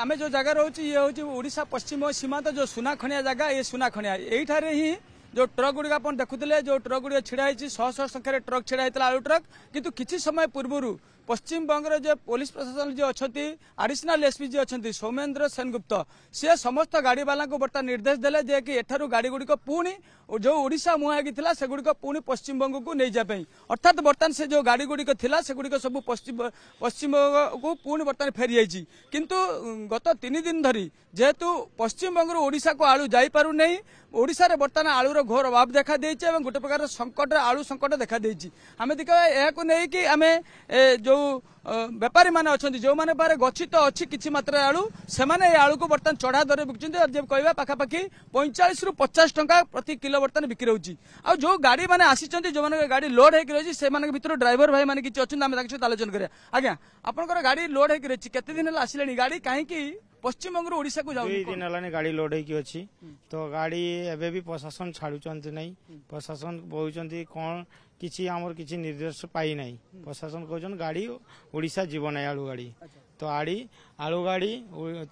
ଆମେ ଯେଉଁ ଜାଗା ରହୁଛି ଇଏ ହେଉଛି ଓଡ଼ିଶା ପଶ୍ଚିମ ସୀମାନ୍ତ ଯେଉଁ ସୁନାଖଣିଆ ଜାଗା ଇଏ ସୁନାଖଣିଆ ଏଇଠାରେ ହିଁ जो ट्रक गुड़िक आप देखुले जो ट्रक गुड़िक छिड़ा होती शह शह संख्यार ट्रक छिड़ा होता आलु ट्रक कितु किसी समय पूर्वर पश्चिमबंगर जो पुलिस प्रशासन जो अच्छा आडिशनाल एसपी जी अच्छा सौमेन्द्र सेनगुप्त सी समस्त गाड़वाला बाला बर्तमान निर्देश देले जे गाड़ी गुड़िक पुणी जो ओडा मुहागी सेगुड़िक पुणी बंग को नहीं जाए अर्थात बर्तमान से जो गाड़ी गुड़िक सेगुड़िक सब पश्चिम पश्चिमबंग को पुणी बर्तमान फेरी जाइए किंतु गत तीन दिन धरी जेहेतु पश्चिमबंगर ओडा को आलु जापार नहीं ओडार बर्तमान आलुर ঘোর অভাব দেখা দিয়েছে এবং ଗୋଟେ ପ୍ରକାର ସଙ୍କଟ ଆଳୁ ସଙ୍କଟ ଦେଖାଦେଇଛି ଆମେ ଦେଖିବା ଏହାକୁ ନେଇକି ଆମେ ଯେଉଁ ବେପାରୀମାନେ ଅଛନ୍ତି ଯେଉଁମାନଙ୍କ ପାଖରେ ଗଛିତ ଅଛି କିଛି ମାତ୍ରାରେ ଆଳୁ ସେମାନେ ଏ ଆଳୁକୁ ବର୍ତ୍ତମାନ ଚଢ଼ା ଦରରେ ବିକୁଛନ୍ତି କହିବା ପାଖାପାଖି ପଇଁଚାଳିଶରୁ ପଚାଶ ଟଙ୍କା ପ୍ରତି କିଲୋ ବର୍ତ୍ତମାନ ବିକ୍ରି ହେଉଛି ଆଉ ଯେଉଁ ଗାଡ଼ିମାନେ ଆସିଛନ୍ତି ଯେଉଁମାନଙ୍କ ଗାଡ଼ି ଲୋଡ୍ ହେଇକି ରହିଛି ସେମାନଙ୍କ ଭିତରୁ ଡ୍ରାଇଭର ଭାଇମାନେ କିଛି ଅଛନ୍ତି ଆମେ ତାଙ୍କ ସହିତ ଆଲୋଚନା କରିବା ଆଜ୍ଞା ଆପଣଙ୍କର ଗାଡ଼ି ଲୋଡ୍ ହେଇକି ରହିଛି କେତେ ଦିନ ହେଲା ଆସିଲାଣି ଗାଡ଼ି କାହିଁକି পশ্চিমবঙ্গରୁ ଓଡ଼ିଶାକୁ ଯାଉନି ଦୁଇ ଦିନ ହେଲାଣି ଗାଡ଼ି ଲୋଡ୍ ହେଇକି ଅଛି ତ ଗାଡ଼ି ଏବେ ବି ପ୍ରଶାସନ ଛାଡୁଛନ୍ତି ନାହିଁ ପ୍ରଶାସନ କହୁଛନ୍ତି କ'ଣ କିଛି ଆମର କିଛି ନିର୍ଦ୍ଦେଶ ପାଇନାହିଁ ପ୍ରଶାସନ କହୁଛନ୍ତି ଗାଡ଼ି ଓଡ଼ିଶା ଯିବ ନାହିଁ ଆଳୁ ଗାଡ଼ି তো আড়ি আলু গাড়ি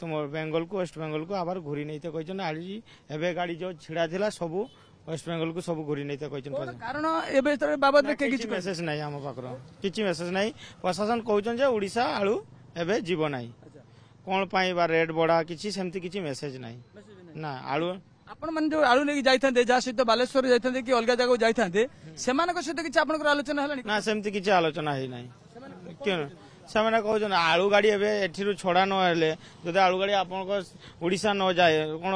তোমার বেঙ্গলকু ওয়েস্টবেঙ্গলকু আবার ঘুরি নেইতে কইছেন আড়ি এবে গাড়ি যে ছিড়া ছিলা সবু ওয়েস্টবেঙ্গলকু সবু ঘুরি নেইতে কইছেন কারণ এবে তার বাবদরে কিছু মেসেজ নাই আমার পাখর কিছু মেসেজ নাই প্রশাসন কইছেন যে ওড়িশা আলু এবে জীব নাই କ'ଣ ପାଇଁ ବା ରେଟ୍ ବଢ଼ା କିଛି ସେମିତି କିଛି ମେସେଜ ନାହିଁ ନା ଆଳୁ ଆପଣମାନେ ଯୋଉ ଆଳୁ ନେଇକି ଯାଇଥାନ୍ତେ ଯାହା ସହିତ ବାଲେଶ୍ୱର ଯାଇଥାନ୍ତେ କି ଅଲଗା ଜାଗାକୁ ଯାଇଥାନ୍ତେ ସେମାନଙ୍କ ସହିତ କିଛି ଆପଣଙ୍କର ଆଲୋଚନା ହେଲାଣି ନା ସେମିତି କିଛି ଆଲୋଚନା ହେଇନାହିଁ ସେମାନେ କହୁଛନ୍ତି ଆଳୁ ଗାଡ଼ି ଏବେ ଏଠିରୁ ଛଡ଼ା ନ ହେଲେ ଯଦି ଆଳୁ ଗାଡ଼ି ଆପଣଙ୍କ ଓଡ଼ିଶା ନ ଯାଏ କ'ଣ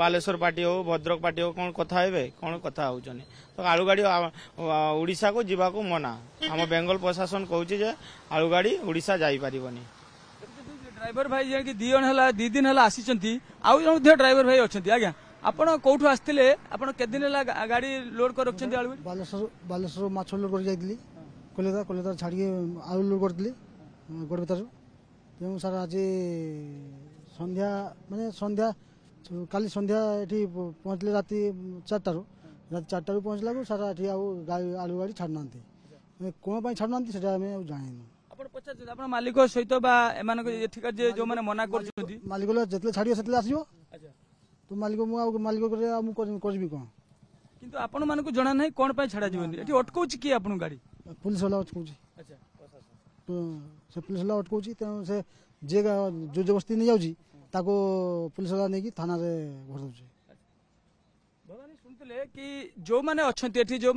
ବାଲେଶ୍ୱର ପାର୍ଟି ହଉ ଭଦ୍ରକ ପାର୍ଟି ହଉ କ'ଣ କଥା ହେବେ କ'ଣ କଥା ହେଉଛନ୍ତି ତ ଆଳୁ ଗାଡ଼ି ଓଡ଼ିଶାକୁ ଯିବାକୁ ମନା ଆମ ବେଙ୍ଗଲ ପ୍ରଶାସନ କହୁଛି ଯେ ଆଳୁ ଗାଡ଼ି ଓଡ଼ିଶା ଯାଇପାରିବନି ড্রাইভর ভাই যে দুই জন হল দুই দিন হল আসছেন আউ জন ড্রাইভর ভাই অনেক আজ্ঞা আপনার কোঠু আসলে আপনার কেদিন হল গাড়ি লোড করে রাখছেন আলু বালেশ্বর বালেশ্বর মাছ লোড করে যাই কলিকাতা কলিকাতা ছাড়িয়ে আলু লোড করে গোড় ভিতর তেমন স্যার আজ সন্ধ্যা মানে সন্ধ্যা কালি সন্ধ্যা এটি পৌঁছলে রাতে চারটার রাতে চারটার পৌঁছলাকু স্যার এটি আলু গাড়ি ছাড়ু না কোণ ছাড়ু না সেটা আমি জানি না ଆପଣ ପଚାରୁଛନ୍ତି ଆପଣ ମାଲିକ ସହିତ ବା ଏମାନଙ୍କ ଏଠିକାର ଯେ ଯେଉଁମାନେ ମନା କରୁଛନ୍ତି ମାଲିକ ଯେତେବେଳେ ଛାଡ଼ିବ ସେତେବେଳେ ଆସିବ ତ ମାଲିକ ମୁଁ ଆଉ ମାଲିକ ଆଉ ମୁଁ କରିବି କ'ଣ କିନ୍ତୁ ଆପଣମାନଙ୍କୁ ଜଣା ନାହିଁ କ'ଣ ପାଇଁ ଛାଡ଼ାଯିବନି ଏଠି ଅଟକଉଛି କିଏ ଆପଣଙ୍କ ଗାଡ଼ି ପୁଲିସ ବାଲା ଅଟକଉଛି ସେ ପୁଲିସ ବାଲା ଅଟକଉଛି ତେଣୁ ସେ ଯିଏ ଯୋଉ ଜବସ୍ତି ନେଇଯାଉଛି ତାକୁ ପୁଲିସ ବାଲା ନେଇକି ଥାନାରେ ଘୋଡ଼ାଉଛି শুনলে কি যে অনেক এটি যে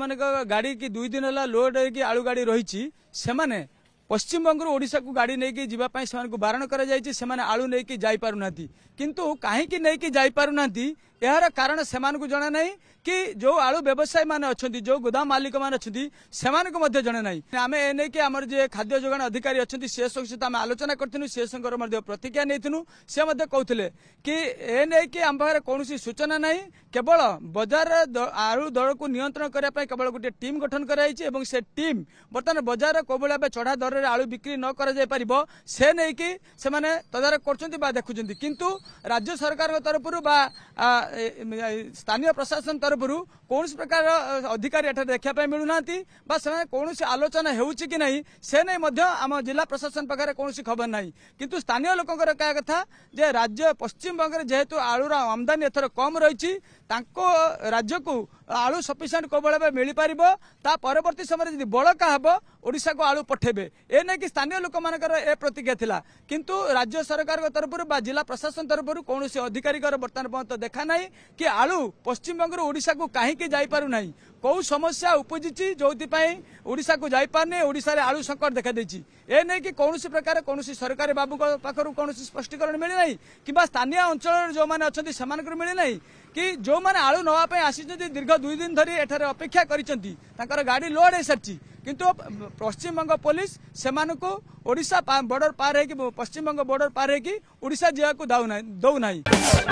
গাড়ি কি দুই দিন হল লোড হয়ে আলু গাড়ি রয়েছে সে ପଶ୍ଚିମବଙ୍ଗରୁ ଓଡ଼ିଶାକୁ ଗାଡ଼ି ନେଇକି ଯିବା ପାଇଁ ସେମାନଙ୍କୁ ବାରଣ କରାଯାଇଛି ସେମାନେ ଆଳୁ ନେଇକି ଯାଇପାରୁନାହାନ୍ତି କିନ୍ତୁ କାହିଁକି ନେଇକି ଯାଇପାରୁନାହାନ୍ତି ଏହାର କାରଣ ସେମାନଙ୍କୁ ଜଣା ନାହିଁ କି ଯେଉଁ ଆଳୁ ବ୍ୟବସାୟୀମାନେ ଅଛନ୍ତି ଯେଉଁ ଗୋଦାମ ମାଲିକମାନେ ଅଛନ୍ତି ସେମାନଙ୍କୁ ମଧ୍ୟ ଜଣା ନାହିଁ ଆମେ ଏ ନେଇକି ଆମର ଯିଏ ଖାଦ୍ୟ ଯୋଗାଣ ଅଧିକାରୀ ଅଛନ୍ତି ସିଏସ୍ଓଙ୍କ ସହିତ ଆମେ ଆଲୋଚନା କରିଥିଲୁ ସିଏସ୍ଓଙ୍କର ମଧ୍ୟ ପ୍ରତିକ୍ରିୟା ନେଇଥିଲୁ ସେ ମଧ୍ୟ କହୁଥିଲେ କି ଏ ନେଇକି ଆମ ପାଖରେ କୌଣସି ସୂଚନା ନାହିଁ କେବଳ ବଜାରର ଆଳୁ ଦରକୁ ନିୟନ୍ତ୍ରଣ କରିବା ପାଇଁ କେବଳ ଗୋଟିଏ ଟିମ୍ ଗଠନ କରାଯାଇଛି ଏବଂ ସେ ଟିମ୍ ବର୍ତ୍ତମାନ ବଜାରର କୋଭଳି ଭାବେ ଚଢ଼ା ଦରରେ ଆଳୁ ବିକ୍ରି ନ କରାଯାଇ ପାରିବ ସେ ନେଇକି ସେମାନେ ତଦାରଖ କରୁଛନ୍ତି ବା ଦେଖୁଛନ୍ତି କିନ୍ତୁ ରାଜ୍ୟ ସରକାରଙ୍କ ତରଫରୁ ବା ସ୍ଥାନୀୟ ପ୍ରଶାସନ ତରଫରୁ କୌଣସି ପ୍ରକାର ଅଧିକାରୀ ଏଠାରେ ଦେଖିବା ପାଇଁ ମିଳୁନାହାନ୍ତି ବା ସେମାନେ କୌଣସି ଆଲୋଚନା ହେଉଛି କି ନାହିଁ ସେ ନେଇ ମଧ୍ୟ ଆମ ଜିଲ୍ଲା ପ୍ରଶାସନ ପାଖରେ କୌଣସି ଖବର ନାହିଁ କିନ୍ତୁ ସ୍ଥାନୀୟ ଲୋକଙ୍କର କହିବା କଥା ଯେ ରାଜ୍ୟ ପଶ୍ଚିମବଙ୍ଗରେ ଯେହେତୁ ଆଳୁର ଆମଦାନୀ ଏଥର କମ୍ ରହିଛି ତାଙ୍କ ରାଜ୍ୟକୁ ଆଳୁ ସଫିସିଏଣ୍ଟ କେଉଁଭଳି ଭାବେ ମିଳିପାରିବ ତା ପରବର୍ତ୍ତୀ ସମୟରେ ଯଦି ବଳକା ହେବ ଓଡ଼ିଶାକୁ ଆଳୁ ପଠେଇବେ ଏ ନେଇକି ସ୍ଥାନୀୟ ଲୋକମାନଙ୍କର ଏ ପ୍ରତିଜ୍ଞା ଥିଲା କିନ୍ତୁ ରାଜ୍ୟ ସରକାରଙ୍କ ତରଫରୁ ବା ଜିଲ୍ଲା ପ୍ରଶାସନ ତରଫରୁ କୌଣସି ଅଧିକାରୀଙ୍କର ବର୍ତ୍ତମାନ ପର୍ଯ୍ୟନ୍ତ ଦେଖା ନାହିଁ କି ଆଳୁ ପଶ୍ଚିମବଙ୍ଗରୁ ଓଡ଼ିଶାକୁ କାହିଁକି ଯାଇପାରୁ ନାହିଁ କୋଉ ସମସ୍ୟା ଉପୁଜିଛି ଯେଉଁଥିପାଇଁ ଓଡ଼ିଶାକୁ ଯାଇପାରୁନି ଓଡ଼ିଶାରେ ଆଳୁ ସଙ୍କଟ ଦେଖାଦେଇଛି ଏ ନେଇକି କୌଣସି ପ୍ରକାର କୌଣସି ସରକାରୀ ବାବୁଙ୍କ ପାଖରୁ କୌଣସି ସ୍ପଷ୍ଟୀକରଣ ମିଳିନାହିଁ କିମ୍ବା ସ୍ଥାନୀୟ ଅଞ୍ଚଳର ଯେଉଁମାନେ ଅଛନ୍ତି ସେମାନଙ୍କର ମିଳିନାହିଁ କି ଯେଉଁମାନେ ଆଳୁ ନେବା ପାଇଁ ଆସିଛନ୍ତି ଦୀର୍ଘ ଦୁଇ ଦିନ ଧରି ଏଠାରେ ଅପେକ୍ଷା କରିଛନ୍ତି ତାଙ୍କର ଗାଡ଼ି ଲୋଡ଼ ହୋଇସାରିଛି କିନ୍ତୁ ପଶ୍ଚିମବଙ୍ଗ ପୋଲିସ ସେମାନଙ୍କୁ ଓଡ଼ିଶା ବର୍ଡର ପାର ହେଇକି ପଶ୍ଚିମବଙ୍ଗ ବର୍ଡର ପାର ହେଇକି ଓଡ଼ିଶା ଯିବାକୁ ଦେଉନାହିଁ